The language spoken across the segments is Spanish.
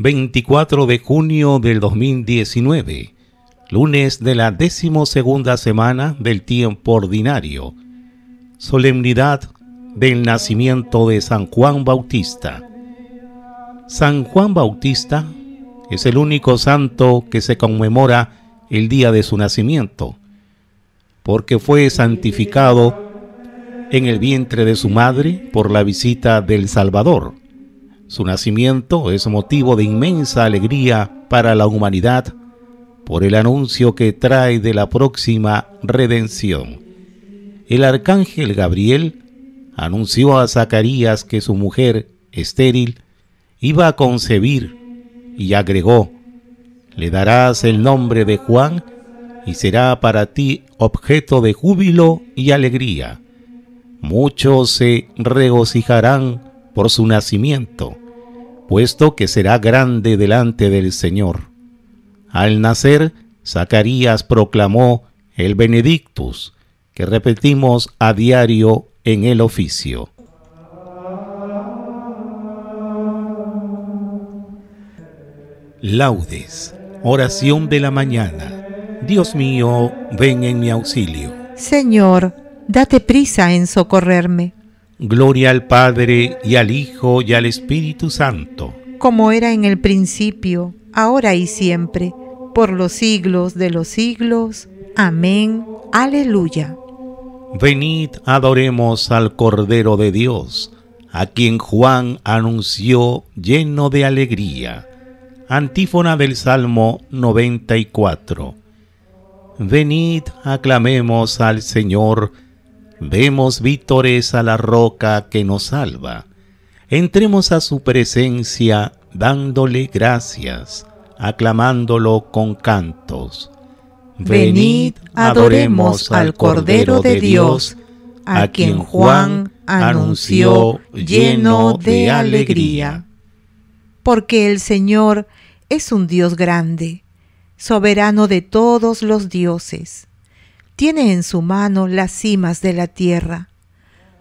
24 de junio del 2019, lunes de la decimosegunda semana del tiempo ordinario, solemnidad del nacimiento de San Juan Bautista. San Juan Bautista es el único santo que se conmemora el día de su nacimiento, porque fue santificado en el vientre de su madre por la visita del Salvador. Su nacimiento es motivo de inmensa alegría para la humanidad por el anuncio que trae de la próxima redención. El arcángel Gabriel anunció a Zacarías que su mujer, estéril, iba a concebir y agregó, le darás el nombre de Juan y será para ti objeto de júbilo y alegría. Muchos se regocijarán por su nacimiento, puesto que será grande delante del Señor. Al nacer, Zacarías proclamó el Benedictus, que repetimos a diario en el oficio. Laudes, oración de la mañana. Dios mío, ven en mi auxilio. Señor, date prisa en socorrerme. Gloria al Padre y al Hijo y al Espíritu Santo. Como era en el principio, ahora y siempre, por los siglos de los siglos. Amén. Aleluya. Venid, adoremos al Cordero de Dios, a quien Juan anunció lleno de alegría. Antífona del Salmo 94. Venid, aclamemos al Señor, Vemos vítores a la roca que nos salva. Entremos a su presencia dándole gracias, aclamándolo con cantos. Venid, adoremos al Cordero de Dios, a quien Juan anunció lleno de alegría. Porque el Señor es un Dios grande, soberano de todos los dioses tiene en su mano las cimas de la tierra.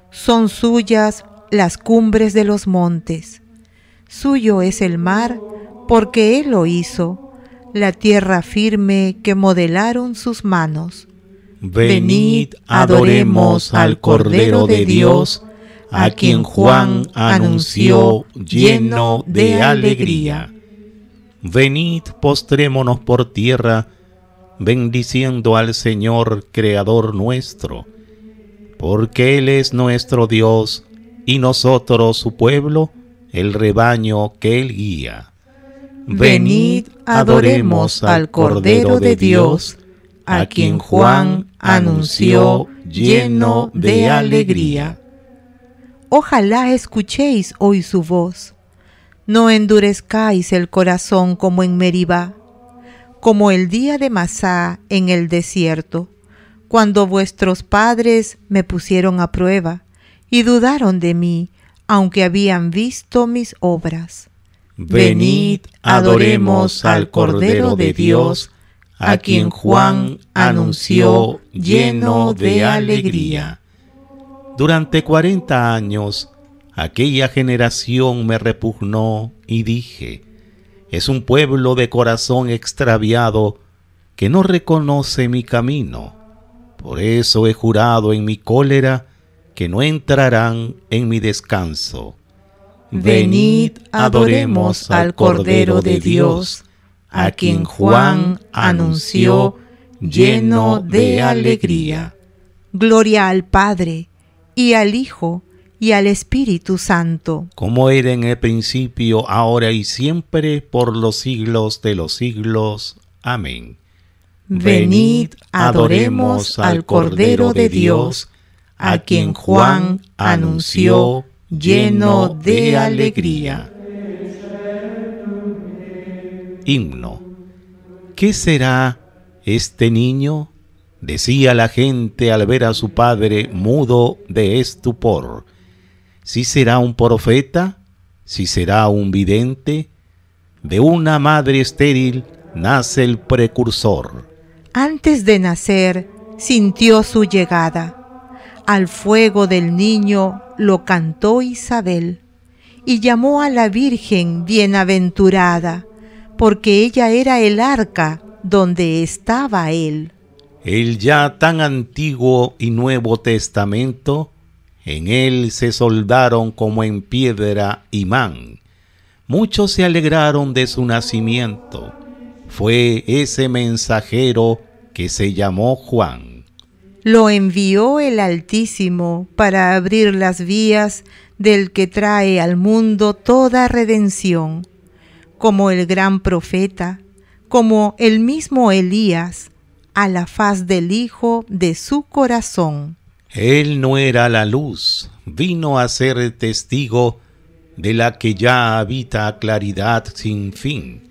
Son suyas las cumbres de los montes. Suyo es el mar, porque Él lo hizo, la tierra firme que modelaron sus manos. Venid, adoremos al Cordero de Dios, a quien Juan anunció lleno de alegría. Venid, postrémonos por tierra, bendiciendo al Señor Creador nuestro, porque Él es nuestro Dios y nosotros su pueblo, el rebaño que Él guía. Venid, adoremos al Cordero de Dios, a quien Juan anunció lleno de alegría. Ojalá escuchéis hoy su voz. No endurezcáis el corazón como en Meribá como el día de Masá en el desierto, cuando vuestros padres me pusieron a prueba y dudaron de mí, aunque habían visto mis obras. Venid, adoremos al Cordero de Dios, a quien Juan anunció lleno de alegría. Durante cuarenta años aquella generación me repugnó y dije, es un pueblo de corazón extraviado que no reconoce mi camino. Por eso he jurado en mi cólera que no entrarán en mi descanso. Venid, adoremos al Cordero de Dios, a quien Juan anunció lleno de alegría. Gloria al Padre y al Hijo y al Espíritu Santo. Como era en el principio, ahora y siempre, por los siglos de los siglos. Amén. Venid, adoremos al Cordero de Dios, a quien Juan anunció lleno de alegría. Himno. ¿Qué será este niño? Decía la gente al ver a su padre mudo de estupor si será un profeta, si será un vidente. De una madre estéril nace el precursor. Antes de nacer, sintió su llegada. Al fuego del niño lo cantó Isabel y llamó a la Virgen bienaventurada, porque ella era el arca donde estaba él. El ya tan antiguo y nuevo testamento en él se soldaron como en piedra imán. Muchos se alegraron de su nacimiento. Fue ese mensajero que se llamó Juan. Lo envió el Altísimo para abrir las vías del que trae al mundo toda redención, como el gran profeta, como el mismo Elías, a la faz del Hijo de su corazón. Él no era la luz, vino a ser testigo de la que ya habita claridad sin fin.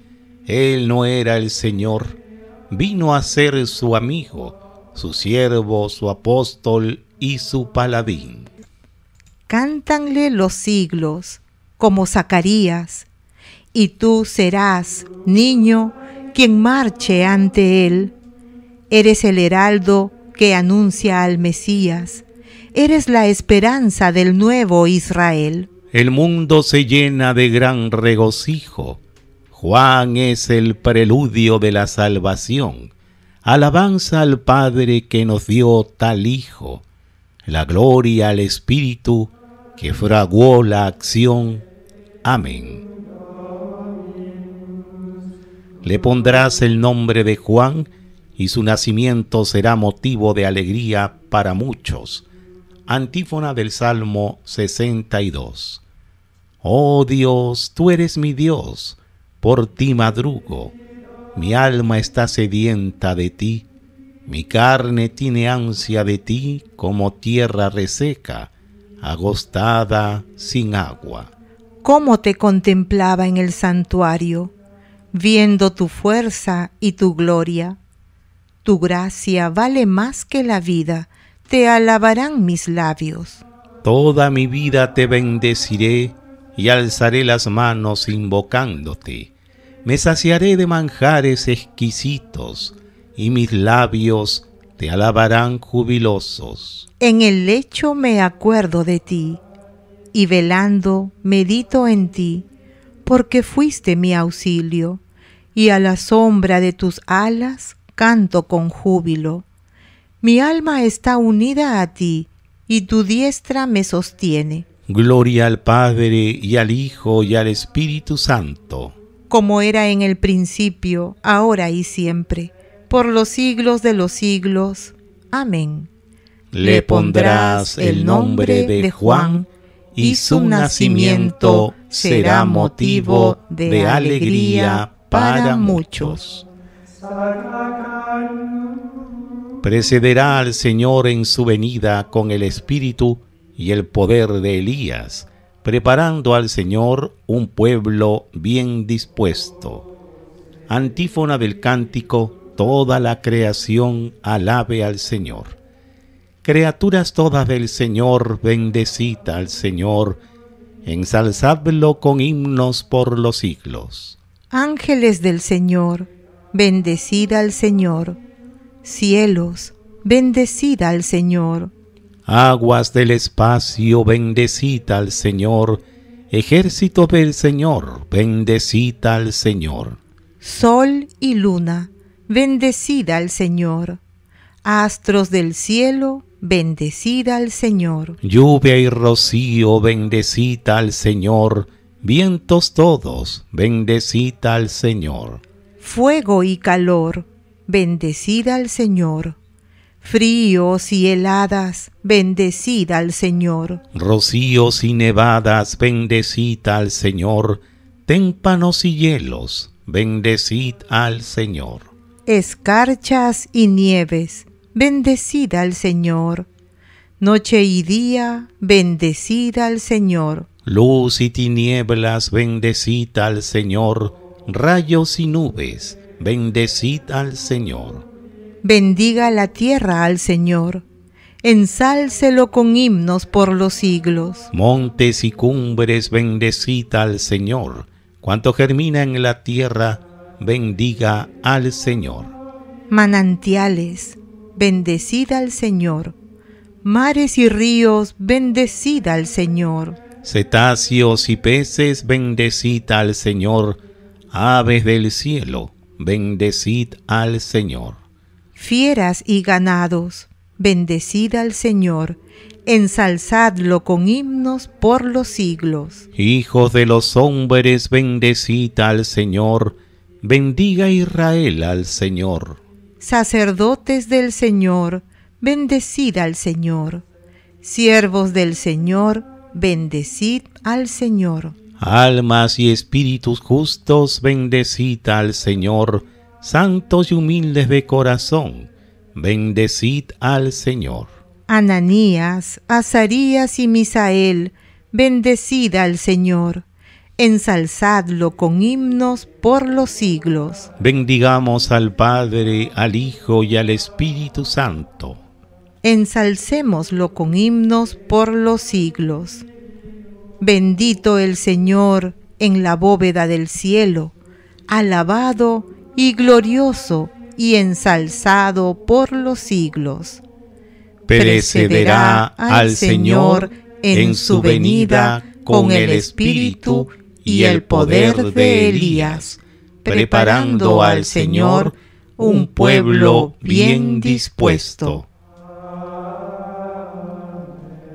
Él no era el Señor, vino a ser su amigo, su siervo, su apóstol y su paladín. Cántanle los siglos, como Zacarías, y tú serás, niño, quien marche ante él. Eres el heraldo que anuncia al Mesías. Eres la esperanza del nuevo Israel. El mundo se llena de gran regocijo. Juan es el preludio de la salvación. Alabanza al Padre que nos dio tal Hijo. La gloria al Espíritu que fraguó la acción. Amén. Le pondrás el nombre de Juan y su nacimiento será motivo de alegría para muchos. Antífona del Salmo 62. Oh Dios, tú eres mi Dios, por ti madrugo, mi alma está sedienta de ti, mi carne tiene ansia de ti como tierra reseca, agostada sin agua. ¿Cómo te contemplaba en el santuario, viendo tu fuerza y tu gloria? Tu gracia vale más que la vida, te alabarán mis labios. Toda mi vida te bendeciré y alzaré las manos invocándote. Me saciaré de manjares exquisitos y mis labios te alabarán jubilosos. En el lecho me acuerdo de ti y velando medito en ti, porque fuiste mi auxilio y a la sombra de tus alas canto con júbilo. Mi alma está unida a ti, y tu diestra me sostiene. Gloria al Padre y al Hijo y al Espíritu Santo. Como era en el principio, ahora y siempre, por los siglos de los siglos. Amén. Le pondrás el nombre de Juan y su nacimiento será motivo de alegría para muchos. Precederá al Señor en su venida con el espíritu y el poder de Elías, preparando al Señor un pueblo bien dispuesto. Antífona del cántico, toda la creación alabe al Señor. Criaturas todas del Señor, bendecita al Señor, ensalzadlo con himnos por los siglos. Ángeles del Señor, bendecida al Señor. Cielos, bendecida al Señor. Aguas del espacio, bendecida al Señor. Ejército del Señor, bendecida al Señor. Sol y luna, bendecida al Señor. Astros del cielo, bendecida al Señor. Lluvia y rocío, bendecida al Señor. Vientos todos, bendecida al Señor fuego y calor, bendecida al Señor. Fríos y heladas, bendecida al Señor. Rocíos y nevadas, bendecita al Señor. Témpanos y hielos, bendecid al Señor. Escarchas y nieves, bendecida al Señor. Noche y día, bendecida al Señor. Luz y tinieblas, bendecida al Señor rayos y nubes, bendecid al Señor. Bendiga la tierra al Señor, ensálcelo con himnos por los siglos. Montes y cumbres, bendecid al Señor. Cuanto germina en la tierra, bendiga al Señor. Manantiales, bendecida al Señor. Mares y ríos, bendecida al Señor. Cetáceos y peces, bendecida al Señor Aves del cielo, bendecid al Señor. Fieras y ganados, bendecid al Señor, ensalzadlo con himnos por los siglos. Hijos de los hombres, bendecid al Señor, bendiga Israel al Señor. Sacerdotes del Señor, bendecid al Señor. Siervos del Señor, bendecid al Señor. Almas y espíritus justos, bendecid al Señor. Santos y humildes de corazón, bendecid al Señor. Ananías, Azarías y Misael, bendecid al Señor. Ensalzadlo con himnos por los siglos. Bendigamos al Padre, al Hijo y al Espíritu Santo. Ensalcémoslo con himnos por los siglos. Bendito el Señor en la bóveda del cielo, alabado y glorioso y ensalzado por los siglos. Precederá al Señor en su venida con el espíritu y el poder de Elías, preparando al Señor un pueblo bien dispuesto.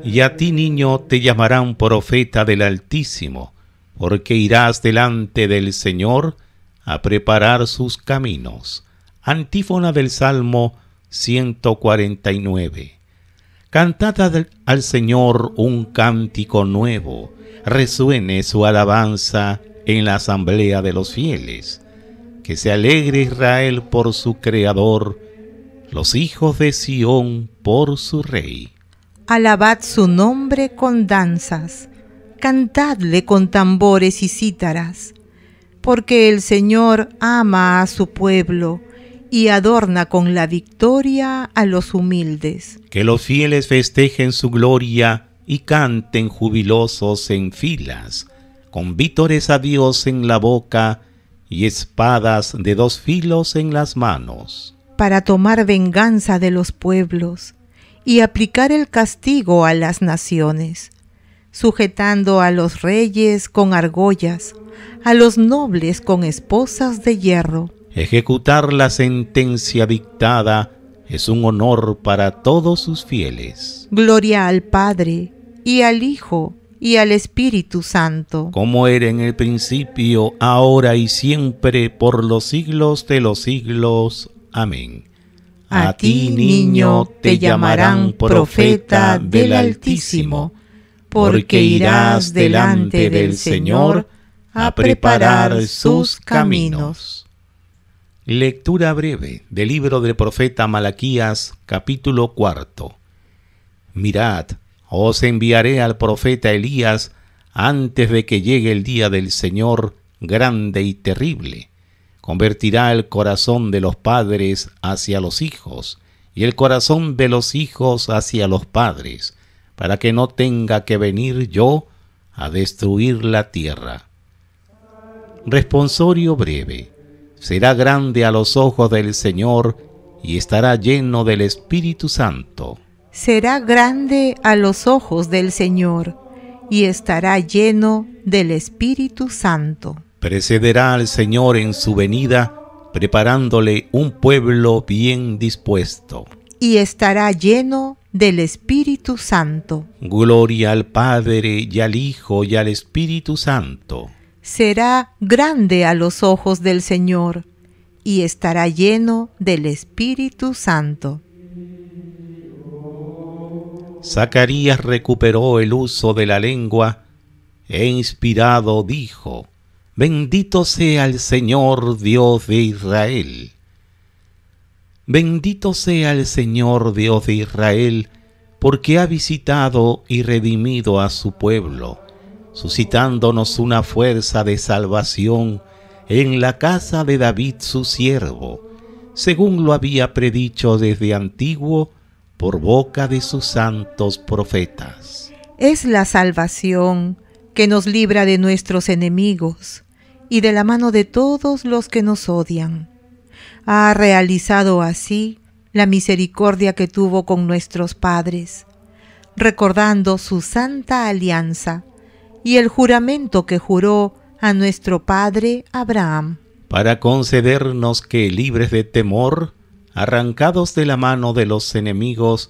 Y a ti, niño, te llamarán profeta del Altísimo, porque irás delante del Señor a preparar sus caminos. Antífona del Salmo 149. Cantad al Señor un cántico nuevo, resuene su alabanza en la asamblea de los fieles. Que se alegre Israel por su Creador, los hijos de Sión por su Rey. Alabad su nombre con danzas, cantadle con tambores y cítaras, porque el Señor ama a su pueblo y adorna con la victoria a los humildes. Que los fieles festejen su gloria y canten jubilosos en filas, con vítores a Dios en la boca y espadas de dos filos en las manos. Para tomar venganza de los pueblos y aplicar el castigo a las naciones, sujetando a los reyes con argollas, a los nobles con esposas de hierro. Ejecutar la sentencia dictada es un honor para todos sus fieles. Gloria al Padre, y al Hijo, y al Espíritu Santo. Como era en el principio, ahora y siempre, por los siglos de los siglos. Amén. A ti, niño, te llamarán profeta del Altísimo, porque irás delante del Señor a preparar sus caminos. Lectura breve del libro del profeta Malaquías, capítulo cuarto. Mirad, os enviaré al profeta Elías antes de que llegue el día del Señor grande y terrible convertirá el corazón de los padres hacia los hijos y el corazón de los hijos hacia los padres, para que no tenga que venir yo a destruir la tierra. Responsorio breve. Será grande a los ojos del Señor y estará lleno del Espíritu Santo. Será grande a los ojos del Señor y estará lleno del Espíritu Santo precederá al Señor en su venida, preparándole un pueblo bien dispuesto. Y estará lleno del Espíritu Santo. Gloria al Padre y al Hijo y al Espíritu Santo. Será grande a los ojos del Señor y estará lleno del Espíritu Santo. Zacarías recuperó el uso de la lengua e inspirado dijo, Bendito sea el Señor Dios de Israel. Bendito sea el Señor Dios de Israel, porque ha visitado y redimido a su pueblo, suscitándonos una fuerza de salvación en la casa de David su siervo, según lo había predicho desde antiguo por boca de sus santos profetas. Es la salvación que nos libra de nuestros enemigos y de la mano de todos los que nos odian. Ha realizado así la misericordia que tuvo con nuestros padres, recordando su santa alianza y el juramento que juró a nuestro padre Abraham, para concedernos que, libres de temor, arrancados de la mano de los enemigos,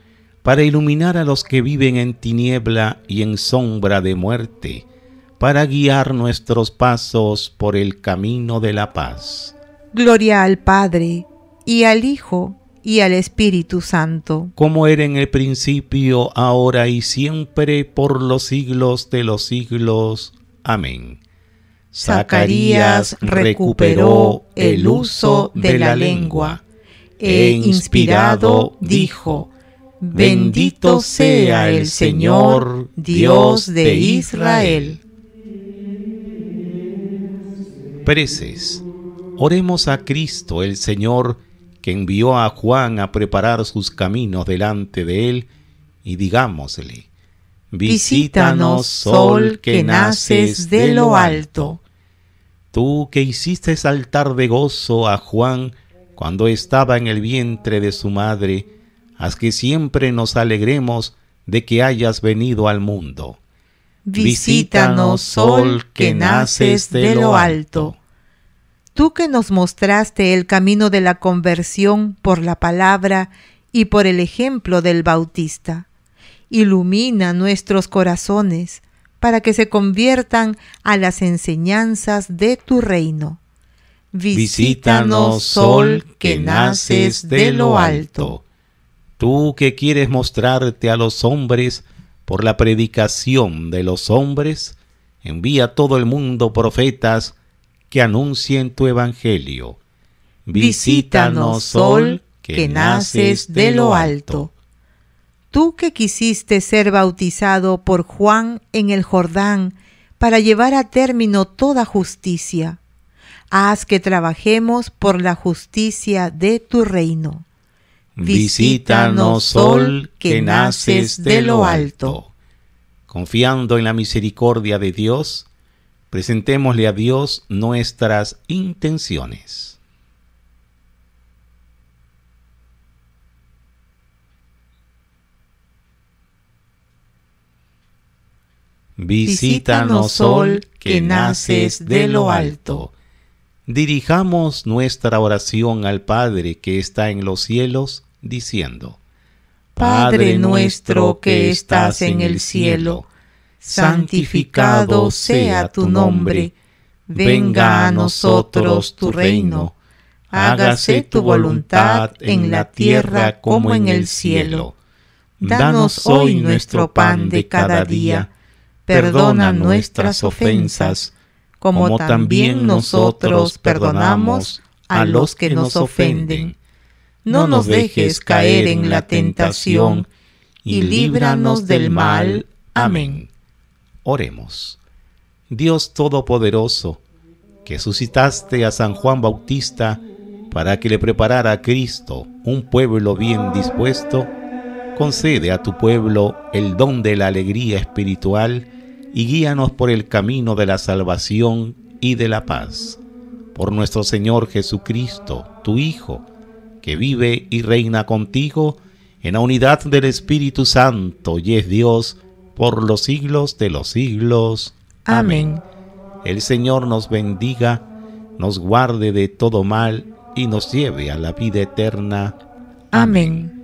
para iluminar a los que viven en tiniebla y en sombra de muerte, para guiar nuestros pasos por el camino de la paz. Gloria al Padre, y al Hijo, y al Espíritu Santo. Como era en el principio, ahora y siempre, por los siglos de los siglos. Amén. Zacarías recuperó el uso de la lengua e inspirado dijo, Bendito sea el Señor, Dios de Israel. Preces. Oremos a Cristo el Señor, que envió a Juan a preparar sus caminos delante de él, y digámosle, Visítanos, sol que naces de lo alto. Tú que hiciste saltar de gozo a Juan cuando estaba en el vientre de su madre, haz que siempre nos alegremos de que hayas venido al mundo. Visítanos, sol que naces de lo alto. Tú que nos mostraste el camino de la conversión por la palabra y por el ejemplo del Bautista, ilumina nuestros corazones para que se conviertan a las enseñanzas de tu reino. Visítanos, sol que naces de lo alto. Tú que quieres mostrarte a los hombres por la predicación de los hombres, envía a todo el mundo profetas que anuncien tu evangelio. Visítanos, sol, que naces de lo alto. Tú que quisiste ser bautizado por Juan en el Jordán para llevar a término toda justicia, haz que trabajemos por la justicia de tu reino. Visítanos, Sol, que naces de lo alto. Confiando en la misericordia de Dios, presentémosle a Dios nuestras intenciones. Visítanos, Sol, que naces de lo alto dirijamos nuestra oración al Padre que está en los cielos, diciendo, Padre nuestro que estás en el cielo, santificado sea tu nombre, venga a nosotros tu reino, hágase tu voluntad en la tierra como en el cielo. Danos hoy nuestro pan de cada día, perdona nuestras ofensas, como, también nosotros perdonamos a los que nos ofenden. No nos dejes caer en la tentación, y líbranos del mal. Amén. Oremos. Dios Todopoderoso, que suscitaste a San Juan Bautista para que le preparara a Cristo un pueblo bien dispuesto, concede a tu pueblo el don de la alegría espiritual y guíanos por el camino de la salvación y de la paz. Por nuestro Señor Jesucristo, tu Hijo, que vive y reina contigo en la unidad del Espíritu Santo y es Dios por los siglos de los siglos. Amén. El Señor nos bendiga, nos guarde de todo mal y nos lleve a la vida eterna. Amén.